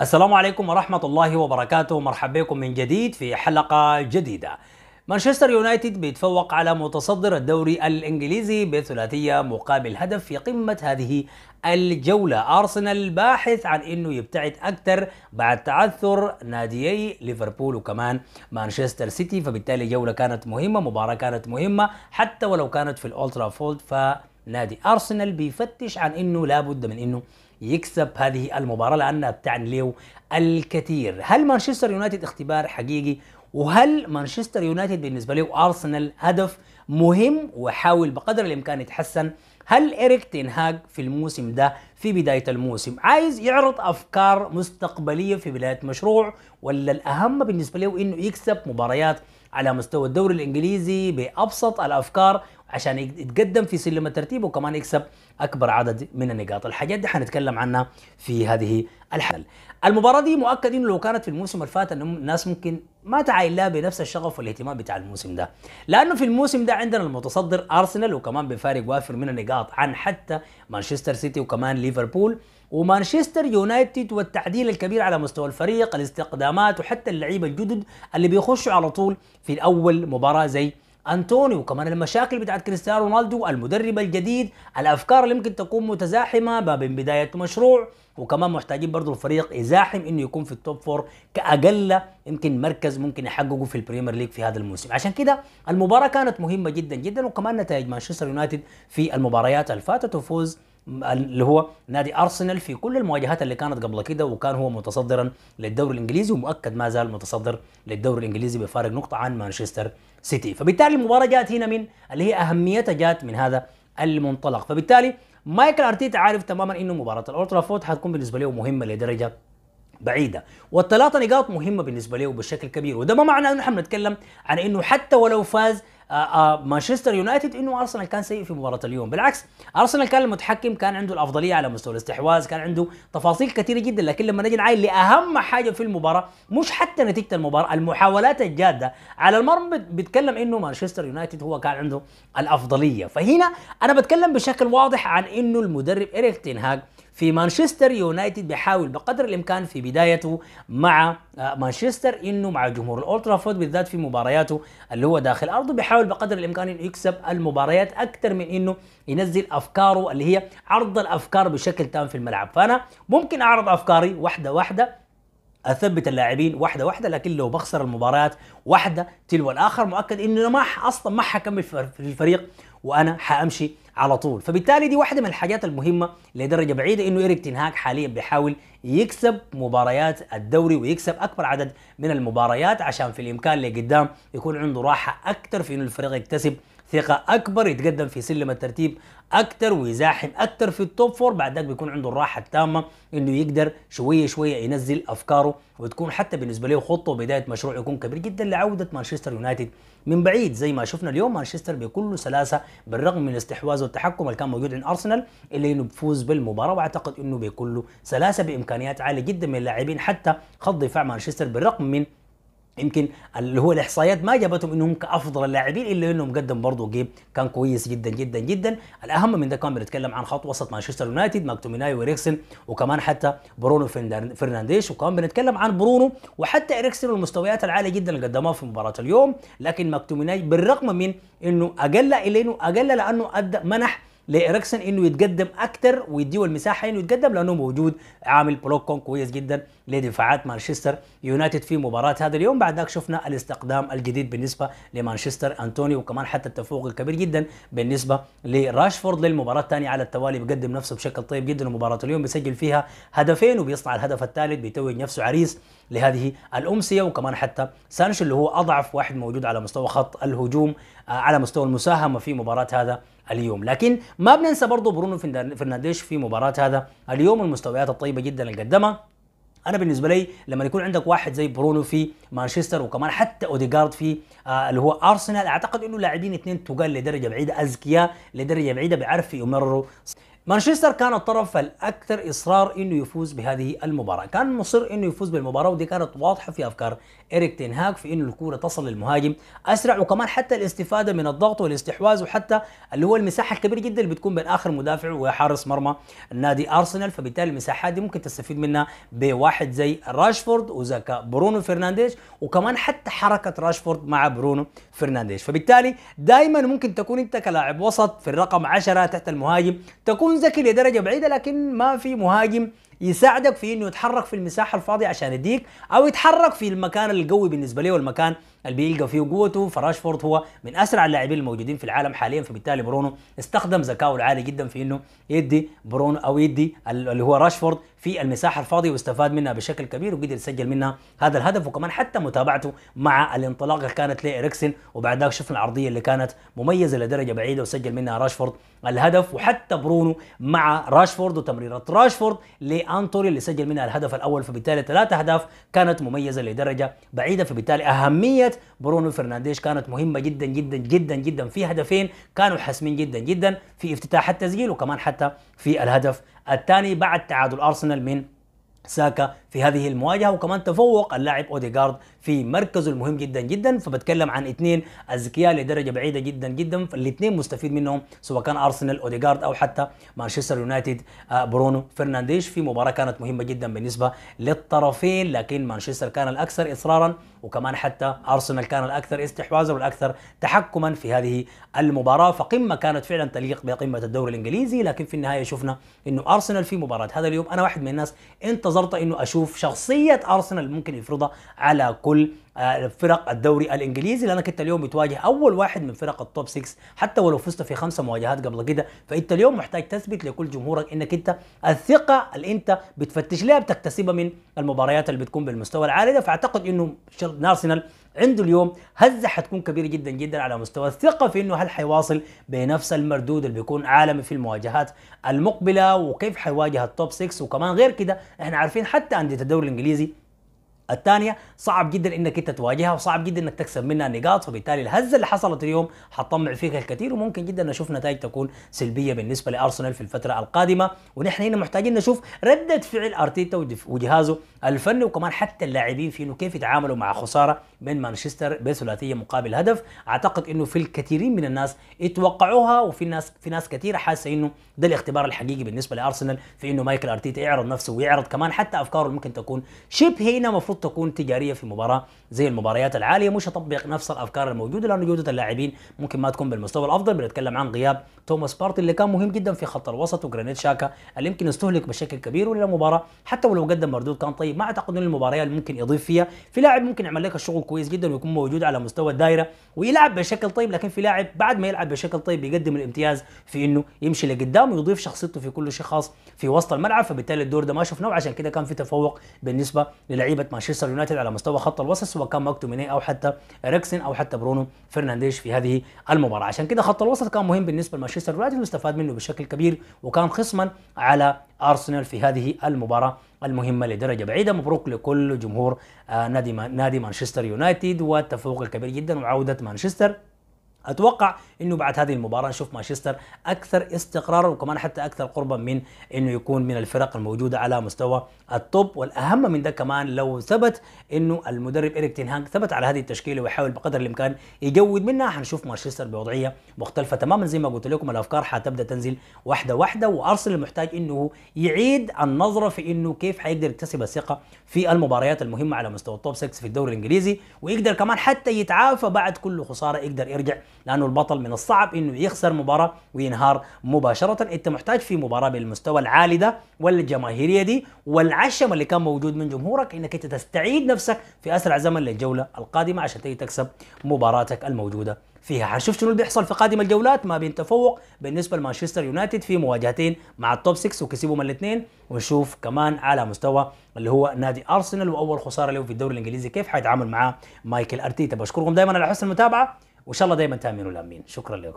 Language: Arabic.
السلام عليكم ورحمة الله وبركاته مرحبا بكم من جديد في حلقة جديدة مانشستر يونايتد بيتفوق على متصدر الدوري الإنجليزي بثلاثية مقابل هدف في قمة هذه الجولة أرسنال باحث عن أنه يبتعد أكثر بعد تعثر ناديي ليفربول وكمان مانشستر سيتي فبالتالي جولة كانت مهمة مباراة كانت مهمة حتى ولو كانت في الأولترا فولد فنادي ارسنال بيفتش عن انه لابد من انه يكسب هذه المباراة لأنها بتعني له الكثير هل مانشستر يونايتد اختبار حقيقي وهل مانشستر يونايتد بالنسبة له أرسنال هدف مهم وحاول بقدر الإمكان يتحسن هل إريك تنهاج في الموسم ده في بداية الموسم عايز يعرض أفكار مستقبلية في بداية مشروع ولا الأهم بالنسبة له إنه يكسب مباريات على مستوى الدوري الإنجليزي بأبسط الأفكار عشان يتقدم في سلم الترتيب وكمان يكسب اكبر عدد من النقاط الحاجات دي حنتكلم عنها في هذه الحلقه المباراه دي مؤكد انه لو كانت في الموسم اللي فات الناس ممكن ما تعاين لها بنفس الشغف والاهتمام بتاع الموسم ده لانه في الموسم ده عندنا المتصدر ارسنال وكمان بفارق وافر من النقاط عن حتى مانشستر سيتي وكمان ليفربول ومانشستر يونايتد والتعديل الكبير على مستوى الفريق الاستقدامات وحتى اللعيبه الجدد اللي بيخشوا على طول في اول مباراه زي انطونيو كمان المشاكل بتاعت كريستيانو رونالدو المدرب الجديد الافكار اللي ممكن تكون متزاحمه ما بين بدايه مشروع وكمان محتاجين برضه الفريق يزاحم انه يكون في التوب فور كاقل يمكن مركز ممكن يحققه في البريمير ليج في هذا الموسم عشان كده المباراه كانت مهمه جدا جدا وكمان نتائج مانشستر يونايتد في المباريات الفاتت وفوز اللي هو نادي ارسنال في كل المواجهات اللي كانت قبل كده وكان هو متصدرا للدوري الانجليزي ومؤكد ما زال متصدر للدوري الانجليزي بفارق نقطه عن مانشستر سيتي فبالتالي المباراه جات هنا من اللي هي اهميتها جات من هذا المنطلق فبالتالي مايكل ارتيتا عارف تماما انه مباراه فوت حتكون بالنسبه له مهمه لدرجه بعيده والثلاثه نقاط مهمه بالنسبه له بشكل كبير وده ما معنى انه نحن بنتكلم عن انه حتى ولو فاز آه، آه، مانشستر يونايتد انه ارسنال كان سيء في مباراه اليوم بالعكس ارسنال كان المتحكم كان عنده الافضليه على مستوى الاستحواذ كان عنده تفاصيل كثيره جدا لكن لما نجي نعاين لاهم حاجه في المباراه مش حتى نتيجه المباراه المحاولات الجاده على المرمى بيتكلم انه مانشستر يونايتد هو كان عنده الافضليه فهنا انا بتكلم بشكل واضح عن انه المدرب اريك تنهاج في مانشستر يونايتد بيحاول بقدر الامكان في بدايته مع آه، مانشستر انه مع جمهور فود بالذات في مبارياته اللي هو داخل ارضه بيحاول بقدر الامكان انه يكسب المباريات اكثر من انه ينزل افكاره اللي هي عرض الافكار بشكل تام في الملعب فانا ممكن اعرض افكاري واحده واحده اثبت اللاعبين واحده واحده لكن لو بخسر المباريات واحده تلو الاخر مؤكد انه ما اصلا ما حكمل في الفريق وانا حامشي على طول فبالتالي دي واحده من الحاجات المهمه لدرجه بعيده انه ايريك تنهاك حاليا بيحاول يكسب مباريات الدوري ويكسب اكبر عدد من المباريات عشان في الامكان اللي قدام يكون عنده راحه اكثر في انه الفريق يكتسب ثقه اكبر يتقدم في سلم الترتيب أكثر ويزاحم أكثر في التوب فور بعد ذاك بيكون عنده الراحه التامه انه يقدر شويه شويه ينزل افكاره وتكون حتى بالنسبه له خطه وبدايه مشروع يكون كبير جدا لعوده مانشستر يونايتد من بعيد زي ما شفنا اليوم مانشستر بكل سلاسه بالرغم من الاستحواذ والتحكم اللي كان موجود عند ارسنال الا انه بفوز بالمباراه واعتقد انه بكل سلاسه بامكانيات عاليه جدا من اللاعبين حتى خط دفاع مانشستر بالرغم من يمكن اللي هو الاحصائيات ما جابتهم انهم كافضل اللاعبين الا انهم قدم برضه جيم كان كويس جدا جدا جدا الاهم من ده كان بنتكلم عن خط وسط مانشستر يونايتد ماكتوميناي وريكسن وكمان حتى برونو فرنانديش وكمان بنتكلم عن برونو وحتى إريكسن والمستويات العاليه جدا اللي قدمها في مباراه اليوم لكن ماكتوميناي بالرغم من انه اقل الا انه اقل لانه ادى منح لإريكسن انه يتقدم اكثر ويديه المساحه انه يتقدم لانه موجود عامل بلوكون كويس جدا لدفاعات مانشستر يونايتد في مباراه هذا اليوم بعد ذاك شفنا الاستقدام الجديد بالنسبه لمانشستر انتوني وكمان حتى التفوق الكبير جدا بالنسبه لراشفورد للمباراه الثانيه على التوالي بيقدم نفسه بشكل طيب جدا ومباراه اليوم بيسجل فيها هدفين وبيصنع الهدف الثالث بيتوج نفسه عريس لهذه الامسيه وكمان حتى سانشو اللي هو اضعف واحد موجود على مستوى خط الهجوم آه، على مستوى المساهمه في مباراه هذا اليوم لكن ما بننسى برضه برونو فرنانديش في مباراه هذا اليوم المستويات الطيبه جدا اللي قدمها انا بالنسبه لي لما يكون عندك واحد زي برونو في مانشستر وكمان حتى اوديجارد في آه اللي هو ارسنال اعتقد انه لاعبين اثنين تقال لدرجه بعيده اذكياء لدرجه بعيده بيعرفوا يمرروا مانشستر كان الطرف الاكثر اصرار انه يفوز بهذه المباراه، كان مصر انه يفوز بالمباراه ودي كانت واضحه في افكار اريك تنهاك في انه الكوره تصل للمهاجم اسرع وكمان حتى الاستفاده من الضغط والاستحواذ وحتى اللي هو المساحه الكبيره جدا اللي بتكون بين اخر مدافع وحارس مرمى نادي ارسنال فبالتالي المساحات دي ممكن تستفيد منها بواحد زي راشفورد وزكا برونو فرنانديز وكمان حتى حركه راشفورد مع برونو فرنانديز، فبالتالي دائما ممكن تكون انت كلاعب وسط في الرقم 10 تحت المهاجم تكون تكون ذكي لدرجه بعيده لكن ما في مهاجم يساعدك في انه يتحرك في المساحه الفاضيه عشان يديك او يتحرك في المكان القوي بالنسبه لي والمكان اللي بيلقى فيه قوته فراشفورد هو من اسرع اللاعبين الموجودين في العالم حاليا فبالتالي برونو استخدم ذكائه العالي جدا في انه يدي برونو او يدي اللي هو راشفورد في المساحه الفاضيه واستفاد منها بشكل كبير وقدر يسجل منها هذا الهدف وكمان حتى متابعته مع الانطلاقه كانت لإريكسن وبعد ذلك شفنا العرضيه اللي كانت مميزه لدرجه بعيده وسجل منها راشفورد الهدف وحتى برونو مع راشفورد وتمريرات راشفورد لانتوري اللي سجل منها الهدف الاول فبالتالي ثلاث اهداف كانت مميزه لدرجه بعيده فبالتالي اهميه برونو فرنانديش كانت مهمه جدا جدا جدا جدا في هدفين كانوا حاسمين جدا جدا في افتتاح التسجيل وكمان حتى في الهدف الثاني بعد تعادل ارسنال من ساكا في هذه المواجهه وكمان تفوق اللاعب اوديجارد في مركزه المهم جدا جدا فبتكلم عن اثنين اذكياء لدرجه بعيده جدا جدا فالاثنين مستفيد منهم سواء كان ارسنال اوديجارد او حتى مانشستر يونايتد آه، برونو فرنانديش في مباراه كانت مهمه جدا بالنسبه للطرفين لكن مانشستر كان الاكثر اصرارا وكمان حتى أرسنال كان الأكثر استحواذا والأكثر تحكما في هذه المباراة فقمة كانت فعلا تليق بقمة الدوري الإنجليزي لكن في النهاية شفنا أنه أرسنال في مباراة هذا اليوم أنا واحد من الناس انتظرت أنه أشوف شخصية أرسنال ممكن يفرضها على كل فرق الدوري الانجليزي لانك انت اليوم بتواجه اول واحد من فرق التوب 6 حتى ولو فزت في خمسه مواجهات قبل كده فانت اليوم محتاج تثبت لكل جمهورك انك انت الثقه اللي انت بتفتش لها بتكتسبها من المباريات اللي بتكون بالمستوى العالي ده فاعتقد انه ارسنال عنده اليوم هزه حتكون كبيره جدا جدا على مستوى الثقه في انه هل حيواصل بنفس المردود اللي بيكون عالمي في المواجهات المقبله وكيف حيواجه التوب 6 وكمان غير كده احنا عارفين حتى انديه الدوري الانجليزي الثانيه صعب جدا انك انت تواجهها وصعب جدا انك تكسب منها نقاط فبالتالي الهزه اللي حصلت اليوم حتطمع فيك الكثير وممكن جدا نشوف نتائج تكون سلبيه بالنسبه لارسنال في الفتره القادمه ونحن هنا محتاجين نشوف رده فعل ارتيتا وجهازه الفني وكمان حتى اللاعبين في انه كيف يتعاملوا مع خساره من مانشستر بثلاثيه مقابل هدف اعتقد انه في الكثيرين من الناس يتوقعوها وفي ناس في ناس كثيره حاسه انه ده الاختبار الحقيقي بالنسبه لارسنال في انه مايكل ارتيتا يعرض نفسه ويعرض كمان حتى افكاره اللي ممكن تكون شبه هنا المفروض تكون تجاريه في مباراه زي المباريات العاليه مش اطبق نفس الافكار الموجوده لانه جوده اللاعبين ممكن ما تكون بالمستوى الافضل بنتكلم عن غياب توماس بارتي اللي كان مهم جدا في خط الوسط وجرانيت شاكا اللي يمكن استهلك بشكل كبير ولا مباراه حتى ولو قدم مردود كان طيب ما اعتقد ان المباراه ممكن يضيف فيها في لاعب ممكن يعمل لك الشغل كويس جدا ويكون موجود على مستوى الدائره ويلعب بشكل طيب لكن في لاعب بعد ما يلعب بشكل طيب بيقدم الامتياز في انه يمشي لقدام ويضيف شخصيته في كل شيء خاص في وسط الملعب فبالتالي الدور ده ما شفناه وعشان كده كان في تفوق بالنسبه للعيبه مانشستر يونايتد على مستوى خط الوسط سواء كان ماكتوميني او حتى ريكسن او حتى برونو فرنانديش في هذه المباراه عشان كده خط الوسط كان مهم بالنسبه لمانشستر يونايتد واستفاد منه بشكل كبير وكان خصما على أرسنال في هذه المباراة المهمة لدرجة بعيدة مبروك لكل جمهور آه، نادي نادي مانشستر يونايتد والتفوق الكبير جدا وعودة مانشستر اتوقع انه بعد هذه المباراه نشوف مانشستر اكثر استقرارا وكمان حتى اكثر قربا من انه يكون من الفرق الموجوده على مستوى التوب والاهم من ده كمان لو ثبت انه المدرب ايريك تنهانك ثبت على هذه التشكيله ويحاول بقدر الامكان يجود منها حنشوف مانشستر بوضعيه مختلفه تماما زي ما قلت لكم الافكار حتبدا تنزل واحده واحده وارسنال محتاج انه يعيد النظره في انه كيف حيقدر يكتسب الثقه في المباريات المهمه على مستوى التوب 6 في الدوري الانجليزي ويقدر كمان حتى يتعافى بعد كل خساره يقدر يرجع لانه البطل من الصعب انه يخسر مباراه وينهار مباشره انت محتاج في مباراه بالمستوى العالي ده والجماهيريه دي والعشم اللي كان موجود من جمهورك انك انت تستعيد نفسك في اسرع زمن للجوله القادمه عشان تكسب مباراتك الموجوده فيها حنشوف شنو اللي بيحصل في قادم الجولات ما بين تفوق بالنسبه لمانشستر يونايتد في مواجهتين مع التوب 6 وكسبهم الاثنين ونشوف كمان على مستوى اللي هو نادي ارسنال واول خساره له في الدوري الانجليزي كيف حيتعامل معاه مايكل ارتيتا بشكركم دائما على حسن المتابعه وان شاء الله دائما تامين الامين شكرا لكم